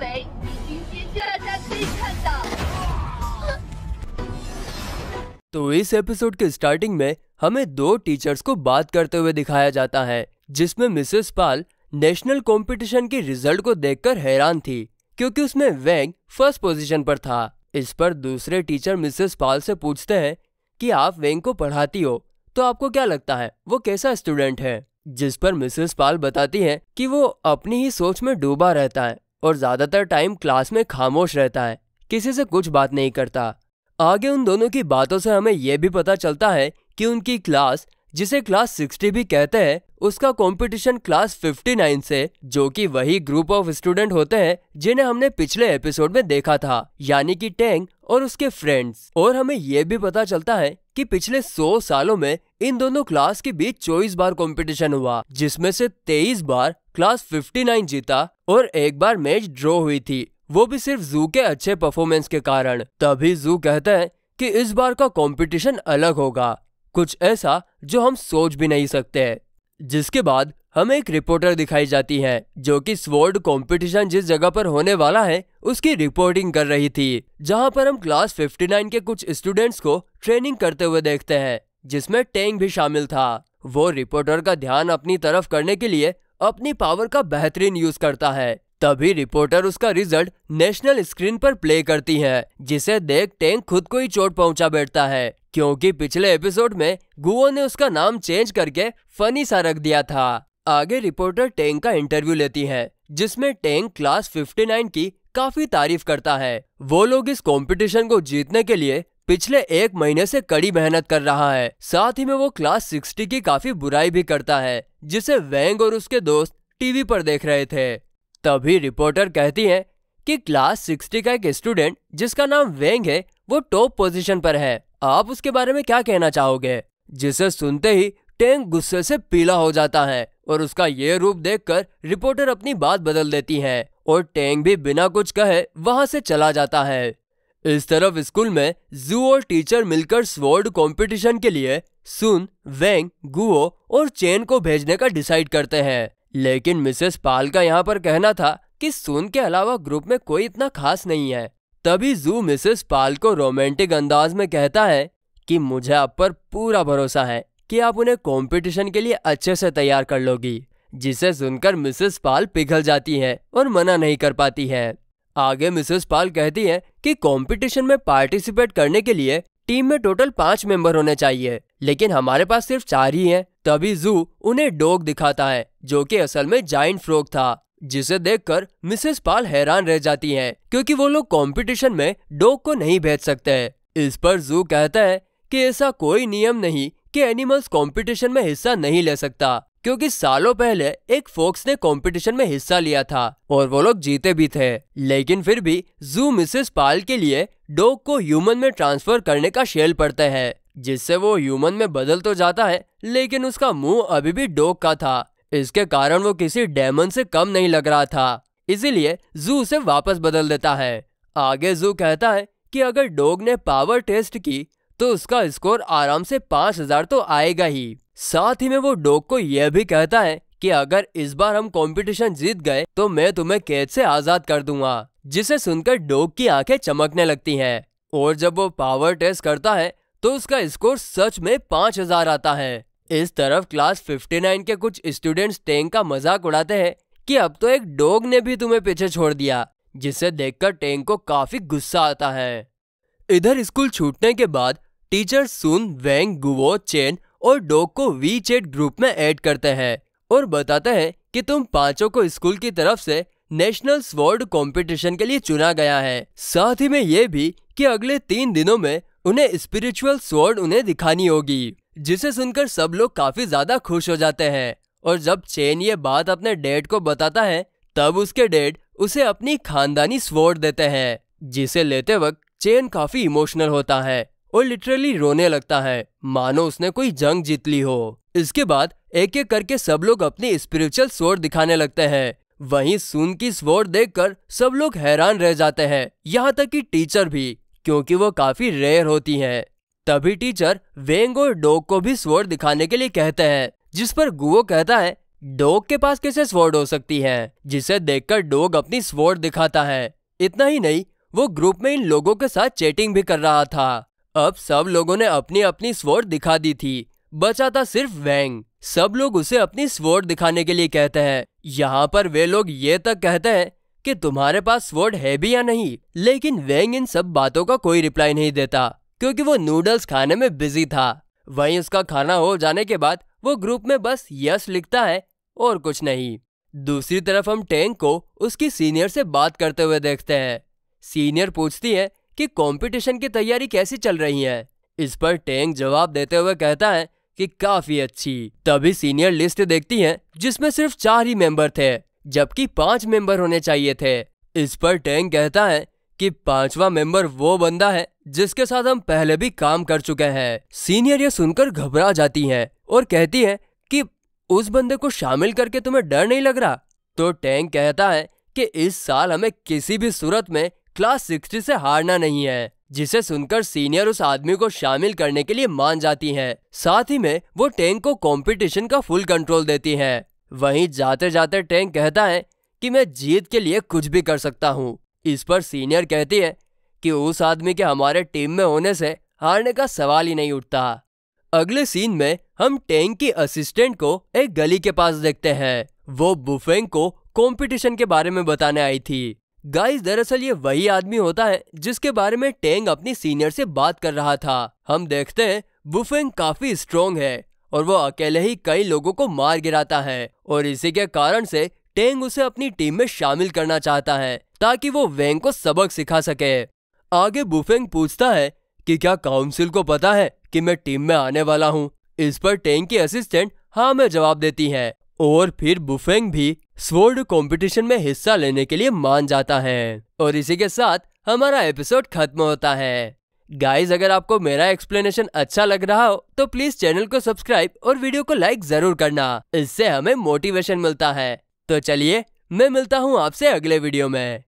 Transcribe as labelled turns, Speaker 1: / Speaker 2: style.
Speaker 1: 为已经大家可以看到。तो इस एपिसोड के स्टार्टिंग में हमें दो टीचर्स को बात करते हुए दिखाया जाता है जिसमें मिसेस पाल नेशनल कंपटीशन के रिजल्ट को देखकर हैरान थी क्योंकि उसमें वैंग फर्स्ट पोजीशन पर था इस पर दूसरे टीचर मिसेस पाल से पूछते हैं कि आप वेंग को पढ़ाती हो तो आपको क्या लगता है वो कैसा स्टूडेंट है जिस पर मिसेस पाल बताती है कि वो अपनी ही सोच में डूबा रहता है और ज्यादातर टाइम क्लास में खामोश रहता है किसी से कुछ बात नहीं करता आगे उन दोनों की बातों से हमें यह भी पता चलता है कि उनकी क्लास जिसे क्लास सिक्सटी भी कहते हैं उसका कंपटीशन क्लास फिफ्टी नाइन से जो कि वही ग्रुप ऑफ स्टूडेंट होते हैं जिन्हें हमने पिछले एपिसोड में देखा था यानी कि टैंग और उसके फ्रेंड्स और हमें यह भी पता चलता है कि पिछले 100 सालों में इन दोनों क्लास के बीच चौबीस बार कंपटीशन हुआ जिसमें से 23 बार क्लास 59 जीता और एक बार मैच ड्रॉ हुई थी वो भी सिर्फ जू के अच्छे परफॉर्मेंस के कारण तभी जू कहते हैं कि इस बार का कंपटीशन अलग होगा कुछ ऐसा जो हम सोच भी नहीं सकते जिसके बाद हमें एक रिपोर्टर दिखाई जाती है जो कि स्वॉर्ड कंपटीशन जिस जगह पर होने वाला है उसकी रिपोर्टिंग कर रही थी जहां पर हम क्लास 59 के कुछ स्टूडेंट्स को ट्रेनिंग करते हुए देखते हैं जिसमें टैंग भी शामिल था वो रिपोर्टर का ध्यान अपनी तरफ करने के लिए अपनी पावर का बेहतरीन यूज करता है तभी रिपोर्टर उसका रिजल्ट नेशनल स्क्रीन पर प्ले करती है जिसे देख टैंक खुद को ही चोट पहुंचा बैठता है क्योंकि पिछले एपिसोड में गुओ ने उसका नाम चेंज करके फनी सा रख दिया था आगे रिपोर्टर टेंग का इंटरव्यू लेती है जिसमें टेंग क्लास 59 की काफी तारीफ करता है वो लोग इस कंपटीशन को जीतने के लिए पिछले एक महीने से कड़ी मेहनत कर रहा है साथ ही में वो क्लास 60 की काफी बुराई भी करता है जिसे वेंग और उसके दोस्त टीवी पर देख रहे थे तभी रिपोर्टर कहती है कि क्लास 60 का एक स्टूडेंट जिसका नाम वेंग है वो टॉप पोजीशन पर है आप उसके बारे में क्या कहना चाहोगे जिसे सुनते ही टेंग गुस्से से पीला हो जाता है और उसका ये रूप देखकर रिपोर्टर अपनी बात बदल देती है और टेंग भी बिना कुछ कहे वहां से चला जाता है इस तरफ स्कूल में जू और टीचर मिलकर स्वर्ड कंपटीशन के लिए सुन वेंग गुओ और चेन को भेजने का डिसाइड करते हैं लेकिन मिसेस पाल का यहाँ पर कहना था कि सुन के अलावा ग्रुप में कोई इतना खास नहीं है तभी जू मिसेस पाल को रोमांटिक अंदाज में कहता है कि मुझे आप पर पूरा भरोसा है कि आप उन्हें कंपटीशन के लिए अच्छे से तैयार कर लोगी जिसे सुनकर मिसेस पाल पिघल जाती है और मना नहीं कर पाती है आगे मिसेस पाल कहती है कि कंपटीशन में पार्टिसिपेट करने के लिए टीम में टोटल पांच मेंबर होने चाहिए लेकिन हमारे पास सिर्फ चार ही हैं। तभी जू उन्हें डोग दिखाता है जो कि असल में जाइंट फ्रोक था जिसे देखकर मिसेस पाल हैरान रह जाती हैं क्योंकि वो लोग कंपटीशन में डॉग को नहीं भेज सकते हैं इस पर जू कहता है कि ऐसा कोई नियम नहीं कि एनिमल्स कंपटीशन में हिस्सा नहीं ले सकता क्योंकि सालों पहले एक फोक्स ने कंपटीशन में हिस्सा लिया था और वो लोग जीते भी थे लेकिन फिर भी जू मिसेस पाल के लिए डॉग को ह्यूमन में ट्रांसफर करने का शेल पड़ते हैं जिससे वो ह्यूमन में बदल तो जाता है लेकिन उसका मुंह अभी भी डॉग का था इसके कारण वो किसी डेमन से कम नहीं लग रहा था इसीलिए जू उसे वापस बदल देता है आगे जू कहता है कि अगर डोग ने पावर टेस्ट की तो उसका स्कोर आराम से पांच हजार तो आएगा ही साथ ही में वो डोग को यह भी कहता है कि अगर इस बार हम कंपटीशन जीत गए तो मैं तुम्हें कैद से आजाद कर दूंगा जिसे सुनकर डोग की आंखें चमकने लगती हैं और जब वो पावर टेस्ट करता है तो उसका स्कोर सच में पांच हजार आता है इस तरफ क्लास 59 के कुछ स्टूडेंट्स टेंग का मजाक उड़ाते हैं कि अब तो एक डॉग ने भी तुम्हें पीछे छोड़ दिया जिसे देखकर टेंग को काफी गुस्सा आता है इधर स्कूल छूटने के बाद teacher Sun Weng Guo Chen और डॉग को वी चेट ग्रुप में ऐड करते हैं और बताते हैं कि तुम पांचों को स्कूल की तरफ से नेशनल स्वॉर्ड कंपटीशन के लिए चुना गया है साथ ही में ये भी कि अगले तीन दिनों में उन्हें स्पिरिचुअल स्वॉर्ड उन्हें दिखानी होगी जिसे सुनकर सब लोग काफी ज्यादा खुश हो जाते हैं और जब चेन ये बात अपने डेड को बताता है तब उसके डेड उसे अपनी खानदानी स्वोर्ड देते हैं जिसे लेते वक्त चेन काफी इमोशनल होता है और लिटरली रोने लगता है मानो उसने कोई जंग जीत ली हो इसके बाद एक एक करके सब लोग अपनी स्पिरिचुअल स्वोर्ड दिखाने लगते हैं वहीं सुन की स्वोर्ड देखकर सब लोग हैरान रह जाते हैं यहाँ तक कि टीचर भी क्योंकि वो काफी रेयर होती हैं तभी टीचर वेंग और डोग को भी स्वर्ड दिखाने के लिए कहते हैं जिस पर गुओ कहता है डोग के पास कैसे स्वर्ड हो सकती है जिसे देखकर डोग अपनी स्वर्ड दिखाता है इतना ही नहीं वो ग्रुप में इन लोगों के साथ चैटिंग भी कर रहा था अब सब लोगों ने अपनी अपनी स्वॉर्ड दिखा दी थी बचा था सिर्फ वैंग सब लोग उसे अपनी स्वर दिखाने के लिए कहते हैं यहाँ पर वे लोग ये तक कहते हैं कि तुम्हारे पास स्वर्ड है भी या नहीं लेकिन वेंग इन सब बातों का कोई रिप्लाई नहीं देता क्योंकि वो नूडल्स खाने में बिजी था वहीं उसका खाना हो जाने के बाद वो ग्रुप में बस यस लिखता है और कुछ नहीं दूसरी तरफ हम टैंक को उसकी सीनियर से बात करते हुए देखते हैं सीनियर पूछती है कि कंपटीशन की तैयारी कैसी चल रही है इस पर टैंक जवाब देते हुए कहता है कि काफी अच्छी तभी सीनियर लिस्ट देखती है जिसमें सिर्फ चार ही मेंबर थे जबकि पांच मेंबर होने चाहिए थे इस पर टैंक कहता है कि पांचवा मेंबर वो बंदा है जिसके साथ हम पहले भी काम कर चुके हैं सीनियर ये सुनकर घबरा जाती है और कहती है कि उस बंदे को शामिल करके तुम्हें डर नहीं लग रहा तो टैंक कहता है कि इस साल हमें किसी भी सूरत में क्लास सिक्सटी से हारना नहीं है जिसे सुनकर सीनियर उस आदमी को शामिल करने के लिए मान जाती है साथ ही में वो टैंक को कंपटीशन का फुल कंट्रोल देती है वहीं जाते जाते टैंक कहता है कि मैं जीत के लिए कुछ भी कर सकता हूँ इस पर सीनियर कहती है कि उस आदमी के हमारे टीम में होने से हारने का सवाल ही नहीं उठता अगले सीन में हम टैंक की असिस्टेंट को एक गली के पास देखते हैं वो बुफेंग को कंपटीशन के बारे में बताने आई थी गाइस दरअसल ये वही आदमी होता है जिसके बारे में टेंग अपनी सीनियर से बात कर रहा था हम देखते हैं बुफेंग काफी स्ट्रोंग है और वो अकेले ही कई लोगों को मार गिराता है और इसी के कारण से टेंग उसे अपनी टीम में शामिल करना चाहता है ताकि वो वेंग को सबक सिखा सके आगे बुफेंग पूछता है कि क्या काउंसिल को पता है कि मैं टीम में आने वाला हूँ इस पर टेंग की असिस्टेंट हाँ में जवाब देती है और फिर बुफेंग भी स्वर्ड कंपटीशन में हिस्सा लेने के लिए मान जाता है और इसी के साथ हमारा एपिसोड खत्म होता है गाइज अगर आपको मेरा एक्सप्लेनेशन अच्छा लग रहा हो तो प्लीज चैनल को सब्सक्राइब और वीडियो को लाइक जरूर करना इससे हमें मोटिवेशन मिलता है तो चलिए मैं मिलता हूँ आपसे अगले वीडियो में